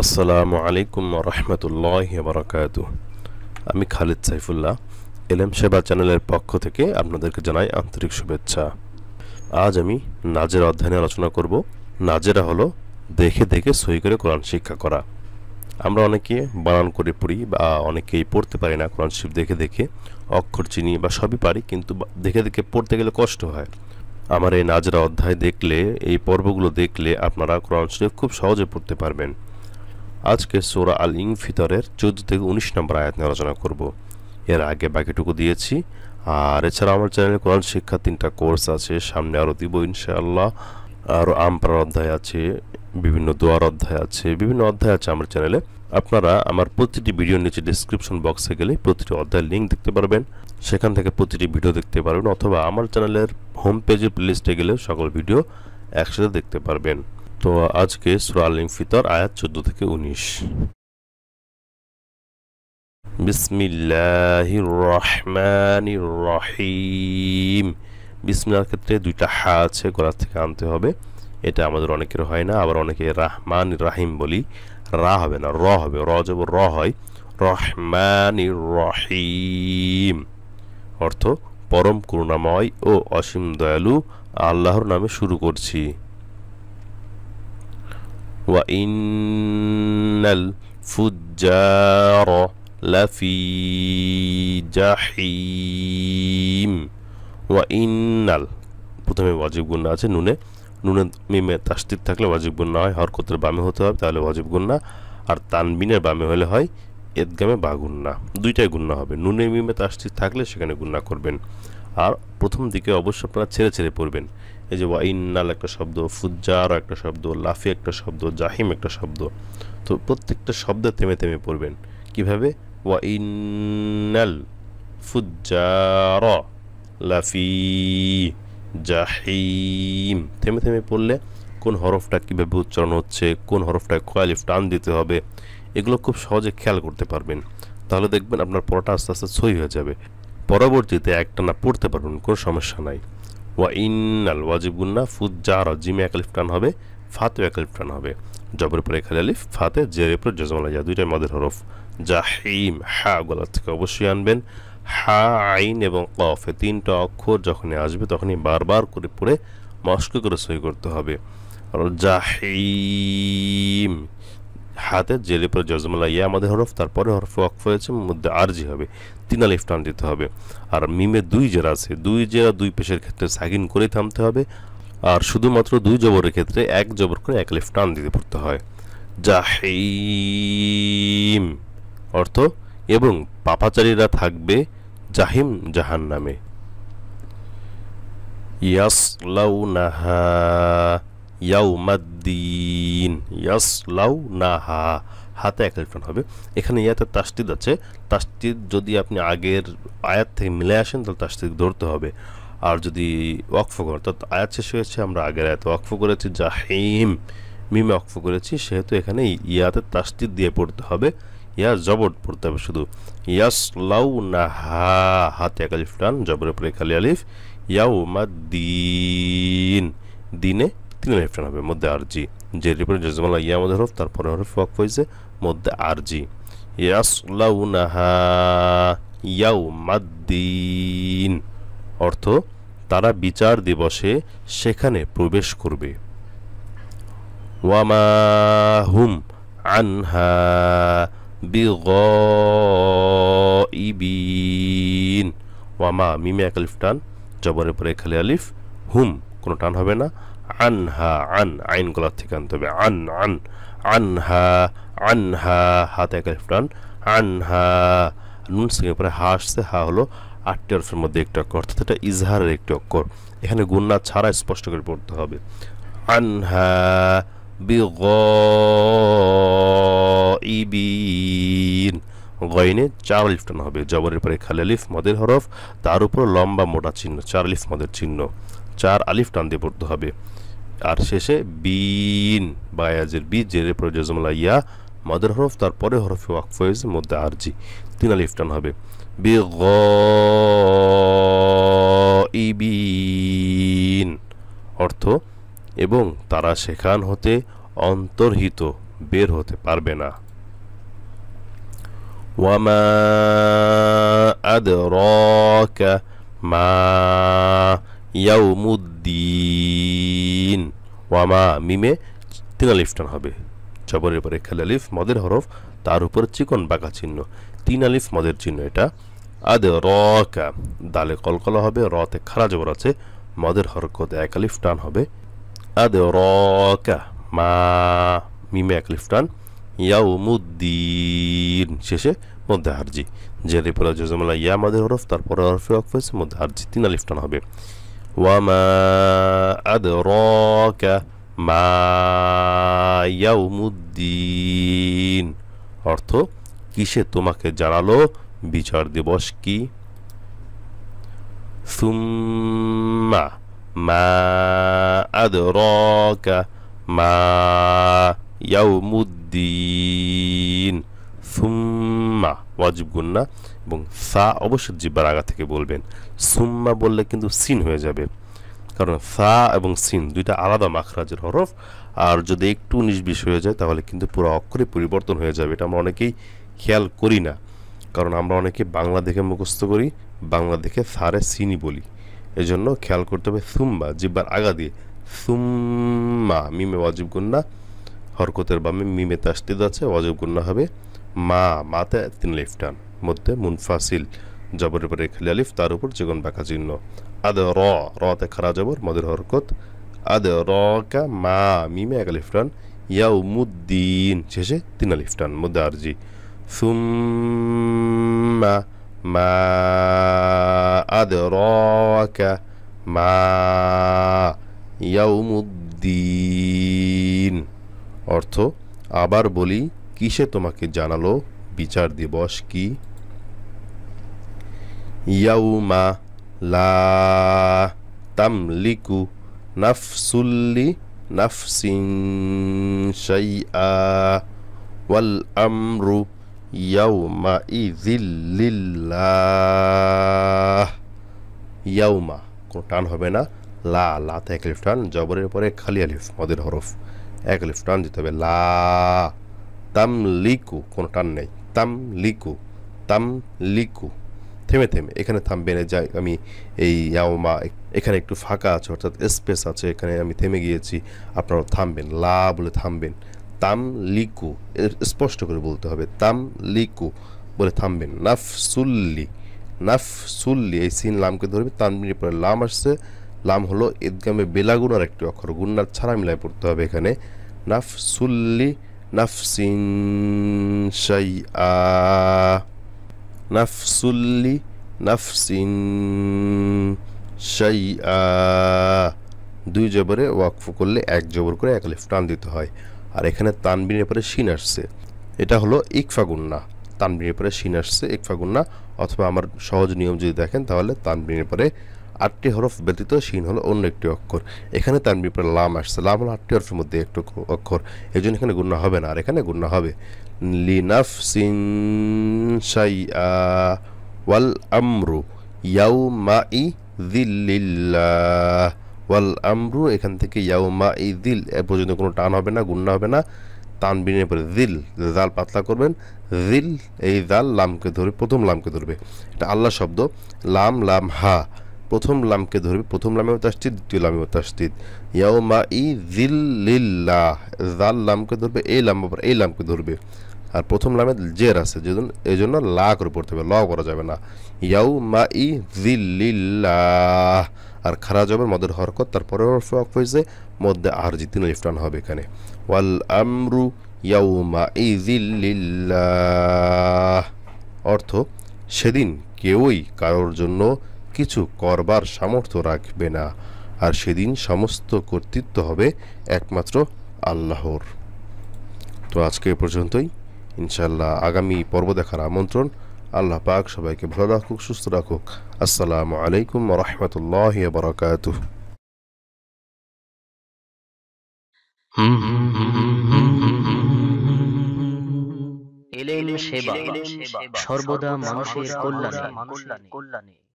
আসসালামু আলাইকুম রহমতুল্লাহ বরকাত আমি খালিদ সাইফুল্লাহ এলএম সেবা চ্যানেলের পক্ষ থেকে আপনাদেরকে জানাই আন্তরিক শুভেচ্ছা আজ আমি নাজের অধ্যয়নে আলোচনা করব নাজেরা হলো দেখে দেখে সই করে কোরআন শিক্ষা করা আমরা অনেকে বানান করে পড়ি বা অনেকেই পড়তে পারি না কোরআন শিব দেখে দেখে অক্ষর চিনি বা সবই পারি কিন্তু দেখে দেখে পড়তে গেলে কষ্ট হয় আমার এই নাজরা অধ্যায় দেখলে এই পর্বগুলো দেখলে আপনারা কোরআন শরীফ খুব সহজে পড়তে পারবেন আজকে সোরা আল ইং ফিতরের চোদ্দ থেকে উনিশ নম্বর আয়াত নিয়ে আলোচনা করব এর আগে বাকিটুকু দিয়েছি আর এছাড়া আমার চ্যানেলে কোরআন শিক্ষা তিনটা কোর্স আছে সামনে আরও দিব ইনশাআল্লাহ আর আমপার অধ্যায় আছে বিভিন্ন দোয়ার অধ্যায় আছে বিভিন্ন অধ্যায় আছে আমার চ্যানেলে আপনারা আমার প্রতিটি ভিডিও নিচে ডিসক্রিপশন বক্সে গেলে প্রতিটি অধ্যায়ের লিঙ্ক দেখতে পারবেন সেখান থেকে প্রতিটি ভিডিও দেখতে পারবেন অথবা আমার চ্যানেলের হোম পেজের প্লেলিস্টে গেলে সকল ভিডিও একসাথে দেখতে পারবেন তো আজকে সুরাল ফিতর আয়াত চোদ্দ থেকে উনিশ বিসমিল্লাহির রহিম বিসমিল্লার ক্ষেত্রে দুইটা হা আছে গোড়ার থেকে আনতে হবে এটা আমাদের অনেকের হয় না আবার অনেকে রাহমান রাহিম বলি রা হবে না র হবে র যাব র হয় রহমান রহিম অর্থ পরম করুণাময় ও অসীম দয়ালু আল্লাহর নামে শুরু করছি وإن الفجار لفي جحيم وإن ال প্রথমে ওয়াজিব গুন্না আছে নুনে নুনে মিমে তাস্তির থাকলে ওয়াজিব গুন্না হয় হরকতের বামে হতে হবে তাহলে ওয়াজিব গুন্না আর তানবিনের বামে হলে হয় এদগামে বা গুন্না দুইটাই গুন্না হবে নুনে মিমে তাস্তির থাকলে সেখানে গুন্না করবেন আর প্রথম দিকে অবশ্য আপনারা ছেড়ে ছেড়ে পড়বেন এই যে ওয়াইনাল একটা শব্দ ফুজ্জার একটা শব্দ লাফি একটা শব্দ জাহিম একটা শব্দ তো প্রত্যেকটা শব্দ থেমে থেমে পড়বেন কিভাবে ওয়াইনাল ফুজ্জার লাফি জাহিম থেমে থেমে পড়লে কোন হরফটা কীভাবে উচ্চারণ হচ্ছে কোন হরফটায় খয়ালিফ টান দিতে হবে এগুলো খুব সহজে খেয়াল করতে পারবেন তাহলে দেখবেন আপনার পড়াটা আস্তে আস্তে সই হয়ে যাবে পরবর্তীতে একটানা পড়তে পারবেন কোনো সমস্যা নাই ওয়া ইন আল ওয়াজিবুন্না ফুজ্জার জিমে একালিফটান টান হবে ফাতে একালিফ টান হবে জবর পরে খালি আলিফ ফাতে জের উপরে জজমালা যা দুইটাই মাদের হরফ হিম হা গলার থেকে অবশ্যই আনবেন হা আইন এবং কফ এ তিনটা অক্ষর যখনই আসবে তখনই বারবার করে পড়ে মস্ক করে সই করতে হবে আর জাহিম হাতের জেলের পরে জজমালা ইয়া আমাদের হরফ তারপরে হরফ ওয়াকফ হয়েছে মধ্যে আরজি হবে তিন আলিফ টান দিতে হবে আর মিমে দুই জেরা আছে দুই জেরা দুই পেশের ক্ষেত্রে সাগিন করে থামতে হবে আর শুধুমাত্র দুই জবরের ক্ষেত্রে এক জবর করে এক আলিফ টান দিতে পড়তে হয় জাহিম অর্থ এবং পাপাচারীরা থাকবে জাহিম জাহান নামে নাহা ইয়াউমাদ্দিন না হা হাতে এক ইলেকট্রন হবে এখানে ইয়াতে তাস্তিদ আছে তাস্তিদ যদি আপনি আগের আয়াত থেকে মিলে আসেন তাহলে তাস্তিদ ধরতে হবে আর যদি ওয়াকফ করেন অর্থাৎ আয়াত শেষ হয়েছে আমরা আগের আয়াত ওয়াকফ করেছি জাহিম মিমে ওয়াকফ করেছি সেহেতু এখানে ইয়াতে তাস্তিদ দিয়ে পড়তে হবে ইয়া জবর পড়তে হবে শুধু ইয়াস লাউ না হা হাতে এক আলিফ টান জবরের পরে খালি আলিফ ইয়াউমাদ্দিন দিনে তিন লেফটান হবে মধ্যে আরজি যে রিপোর্ট জজমাল ইয়া মধ্যে হরফ তারপরে হরফ ওয়াকফ হয়েছে মধ্যে আরজি ইয়াসলাউনাহা ইয়াউমাদ্দিন অর্থ তারা বিচার দিবসে সেখানে প্রবেশ করবে ওয়ামা হুম আনহা বিগিবিন ওয়ামা মিমে এক টান জবরের পরে খালি আলিফ হুম কোনো টান হবে না আনহা আন আইন গলার থেকে আনতে হবে আন আন আনহা আনহা হাতে এক আলিফ টান আনহা নুন সঙ্গে পরে হা আসছে হা হলো আটটি অর্থের মধ্যে একটি অক্ষর অর্থাৎ এটা ইজহারের একটি অক্ষর এখানে গুন্না ছাড়া স্পষ্ট করে পড়তে হবে আনহা বি গয়নে চার লিফটন হবে জবরের পরে খালে লিফ মদের হরফ তার উপর লম্বা মোটা চিহ্ন চার লিফ মদের চিহ্ন চার আলিফ টান দিয়ে পড়তে হবে আর শেষে বিন বায়াজের বি জেরে পরে জজমলা ইয়া মাদার হরফ তারপরে হরফে ওয়াকফয়েজ মধ্যে আরজি তিন আলিফ টান হবে বি গ ইবিন অর্থ এবং তারা সেখান হতে অন্তর্হিত বের হতে পারবে না ওয়ামা আদরাকা মা ইয়াউমুদ্দিন ওয়ামা মিমে তিন আলিফটান হবে জবরের পরে খেলালিফ মদের হরফ তার উপর চিকন বাঁকা চিহ্ন তিন আলিফ মদের চিহ্ন এটা র কা দালে কলকলা হবে রতে খারা জবর আছে মদের হরকত এক আলিফ টান হবে র কা মা মিমে এক আলিফ টান ইয়াউমুদ্দিন শেষে মধ্যে হারজি যে রিপোলা জজমালা ইয়া মাদের হরফ তারপরে হরফে অকফেস মধ্যে হারজি তিন আলিফ টান হবে وما أدراك মা ইয়াউমুদ্দিন অর্থ কিসে তোমাকে জানালো বিচার দিবস কি সুম্মা মা আদরাকা মা ইয়াউমুদ্দিন সুম্মা ওয়াজিব গুন্না এবং সা অবশ্যই জিব্বার আগা থেকে বলবেন সুম্মা বললে কিন্তু সিন হয়ে যাবে কারণ সা এবং সিন দুইটা আলাদা মাখরাজের হরফ আর যদি একটু নিষ্বিষ হয়ে যায় তাহলে কিন্তু পুরো অক্ষরে পরিবর্তন হয়ে যাবে এটা আমরা অনেকেই খেয়াল করি না কারণ আমরা অনেকে বাংলা দেখে মুখস্থ করি বাংলা দেখে সারে সিনই বলি এজন্য খেয়াল করতে হবে সুম্মা জিব্বার আগা দিয়ে সুম্মা মিমে ওয়াজিব গুন্না হরকতের বামে মিমে তাস্তিদ আছে ওয়াজিব গুন্না হবে মা মাতে তিন লিফটান মধ্যে মুনফাসিল জবরের পরে খালি আলিফ তার উপর যেগুন বাঁকা চিহ্ন আদ র রতে খারা জবর মদের হরকত আদ র কা মা মিমে এক লিফটান টান ইয়াউমুদ্দিন শেষে তিন লিফটান মধ্যে আরজি সুম্মা মা আদ র কা মা ইয়াউমুদ্দিন অর্থ আবার বলি কিসে তোমাকে জানালো বিচার দিবস কি ইয়াউমা লা তামলিকু নাফসুল্লি নাফসিন শাইআ ওয়াল আমরু ইয়াউমা ইযিল্লিল্লাহ ইয়াউমা কোনো টান হবে না লা লা লাতে এক লিফ টান জবরের পরে খালি আলিফ মদের হরফ এক লিফ টান দিতে হবে লা তাম লিকু কোনো টান নেই তাম লিকু তাম লিকু থেমে থেমে এখানে থামবেনে যাই আমি এই ইয়াওমা এখানে একটু ফাঁকা আছে অর্থাৎ স্পেস আছে এখানে আমি থেমে গিয়েছি আপনারা থামবেন লা বলে থামবেন তাম লিকু স্পষ্ট করে বলতে হবে তাম লিকু বলে থামবেন নাফ সুল্লি নাফ সুল্লি এই সিন লামকে ধরবে তানবিনের পরে লাম আসছে লাম হলো ঈদগামে বেলাগুনার একটি অক্ষর গুন্নার ছাড়া মিলায় পড়তে হবে এখানে নাফ সুল্লি نفس شيئا نفس لنفس شيئا দুই জবরে ওয়াকফ করলে এক জবর করে এক লিফ টান দিতে হয় আর এখানে তানবিনের পরে শিন আসছে এটা হলো ইকফাগুন্না তানবিনের পরে শিন আসছে ইকফাগুন্না অথবা আমার সহজ নিয়ম যদি দেখেন তাহলে তানবিনের পরে আটটি হরফ ব্যতীত শিন হলো অন্য একটি অক্ষর এখানে তার বিপরীত লাম আসছে লাম হলো আটটি হরফের মধ্যে একটু অক্ষর এই জন্য এখানে গুণা হবে না আর এখানে গুণা হবে লিনাফ সিন ওয়াল আমরু ইয়াউমা ই ওয়াল আমরু এখান থেকে ইয়াউমা ই দিল এ পর্যন্ত কোনো টান হবে না গুণা হবে না তানবিনের পরে দিল জাল পাতলা করবেন দিল এই জাল লামকে ধরে প্রথম লামকে ধরবে এটা আল্লাহ শব্দ লাম লাম হা প্রথম লামকে ধরবে প্রথম লামেও তাস্তিদ দ্বিতীয় লামেও ইয়াও ইয়াউমা ই জিল লিল্লাহ জাল লামকে ধরবে এই লাম এই লামকে ধরবে আর প্রথম লামে জের আছে যেজন এই জন্য লা করে পড়তে হবে ল করা যাবে না ইয়াউ মা ই জিল লিল্লাহ আর খারাজ হবে মদের হরকত তারপরে ওয়াক হয়েছে মধ্যে আর জি তিন ইফটান হবে এখানে ওয়াল আমরু ইয়াও মা ই লিল্লাহ অর্থ সেদিন কেউই কারোর জন্য কিছু করবার সামর্থ্য রাখবে না আর সেদিন সমস্ত কর্তৃত্ব হবে একমাত্র আল্লাহর তো আজকে পর্যন্তই ইনশাল্লাহ আগামী পর্ব দেখার আমন্ত্রণ আল্লাহ পাক সবাইকে ভালো রাখুক সুস্থ রাখুক আসসালামু আলাইকুম রহমতুল্লাহ বরকাত এলেন সেবা সর্বদা মানুষের কল্যাণে